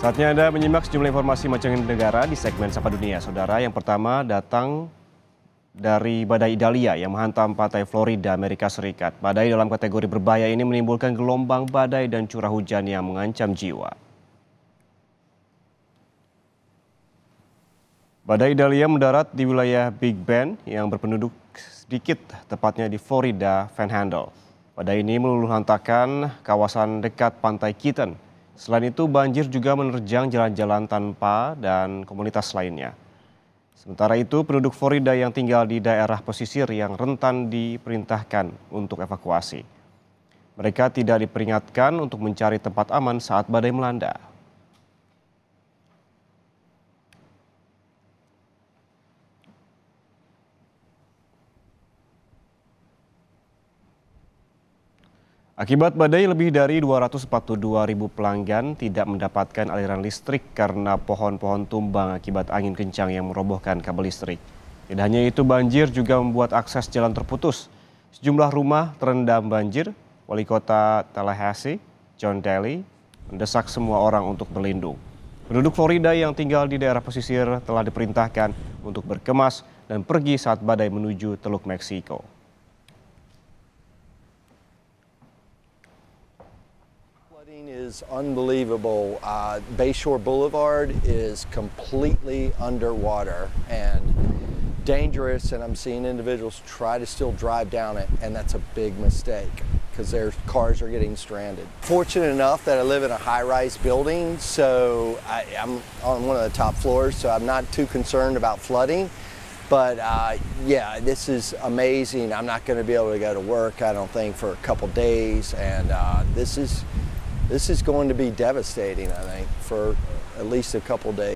Saatnya Anda menyimak sejumlah informasi macam negara di segmen Sapa Dunia. Saudara, yang pertama datang dari badai Idalia yang menghantam pantai Florida, Amerika Serikat. Badai dalam kategori berbahaya ini menimbulkan gelombang badai dan curah hujan yang mengancam jiwa. Badai Idalia mendarat di wilayah Big Bend yang berpenduduk sedikit, tepatnya di Florida Van Handel. Badai ini meluluh kawasan dekat pantai Kitten, Selain itu, banjir juga menerjang jalan-jalan tanpa dan komunitas lainnya. Sementara itu, penduduk Florida yang tinggal di daerah pesisir yang rentan diperintahkan untuk evakuasi. Mereka tidak diperingatkan untuk mencari tempat aman saat badai melanda. Akibat badai, lebih dari 242 ribu pelanggan tidak mendapatkan aliran listrik karena pohon-pohon tumbang akibat angin kencang yang merobohkan kabel listrik. Tidak hanya itu, banjir juga membuat akses jalan terputus. Sejumlah rumah terendam banjir. Wali kota Tallahassee, John Daly, mendesak semua orang untuk berlindung. Penduduk Florida yang tinggal di daerah pesisir telah diperintahkan untuk berkemas dan pergi saat badai menuju Teluk Meksiko. Flooding is unbelievable. Uh, Bayshore Boulevard is completely underwater and dangerous, and I'm seeing individuals try to still drive down it, and that's a big mistake because their cars are getting stranded. Fortunate enough that I live in a high-rise building, so I, am on one of the top floors, so I'm not too concerned about flooding. But uh, yeah, this is amazing. I'm not going to be able to go to work, I don't think, for a couple days, and uh, this is this is going to be devastating, I think, for at least a couple days.